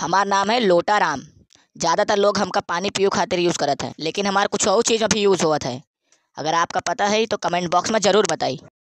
हमारा नाम है लोटा राम ज़्यादातर लोग हमका पानी पियो खातिर यूज़ करते हैं लेकिन हमारे कुछ और चीज़ अभी यूज़ होवत है अगर आपका पता है तो कमेंट बॉक्स में ज़रूर बताई